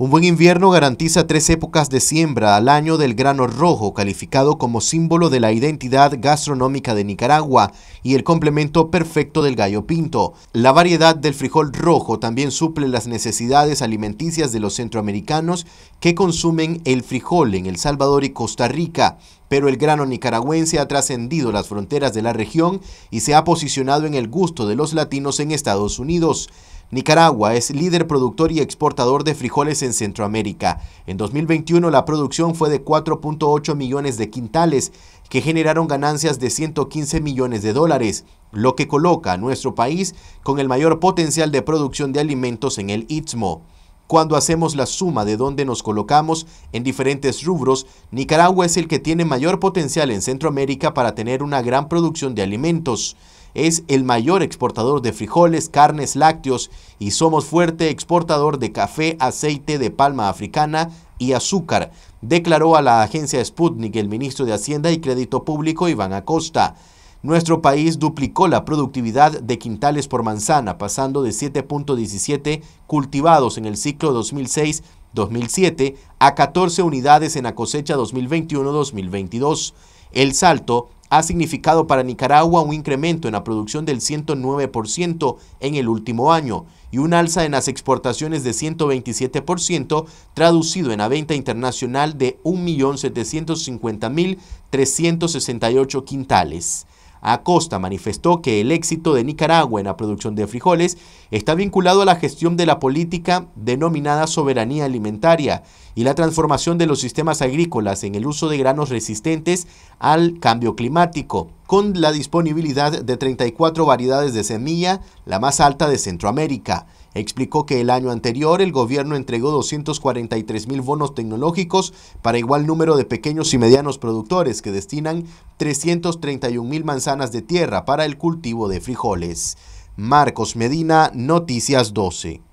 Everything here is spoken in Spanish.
Un buen invierno garantiza tres épocas de siembra al año del grano rojo, calificado como símbolo de la identidad gastronómica de Nicaragua y el complemento perfecto del gallo pinto. La variedad del frijol rojo también suple las necesidades alimenticias de los centroamericanos que consumen el frijol en El Salvador y Costa Rica pero el grano nicaragüense ha trascendido las fronteras de la región y se ha posicionado en el gusto de los latinos en Estados Unidos. Nicaragua es líder productor y exportador de frijoles en Centroamérica. En 2021 la producción fue de 4.8 millones de quintales, que generaron ganancias de 115 millones de dólares, lo que coloca a nuestro país con el mayor potencial de producción de alimentos en el Istmo. Cuando hacemos la suma de dónde nos colocamos en diferentes rubros, Nicaragua es el que tiene mayor potencial en Centroamérica para tener una gran producción de alimentos. Es el mayor exportador de frijoles, carnes, lácteos y somos fuerte exportador de café, aceite de palma africana y azúcar, declaró a la agencia Sputnik el ministro de Hacienda y Crédito Público Iván Acosta. Nuestro país duplicó la productividad de quintales por manzana, pasando de 7.17 cultivados en el ciclo 2006-2007 a 14 unidades en la cosecha 2021-2022. El salto ha significado para Nicaragua un incremento en la producción del 109% en el último año y un alza en las exportaciones de 127%, traducido en la venta internacional de 1.750.368 quintales. Acosta manifestó que el éxito de Nicaragua en la producción de frijoles está vinculado a la gestión de la política denominada soberanía alimentaria y la transformación de los sistemas agrícolas en el uso de granos resistentes al cambio climático con la disponibilidad de 34 variedades de semilla, la más alta de Centroamérica. Explicó que el año anterior el gobierno entregó 243 mil bonos tecnológicos para igual número de pequeños y medianos productores que destinan 331 mil manzanas de tierra para el cultivo de frijoles. Marcos Medina, Noticias 12.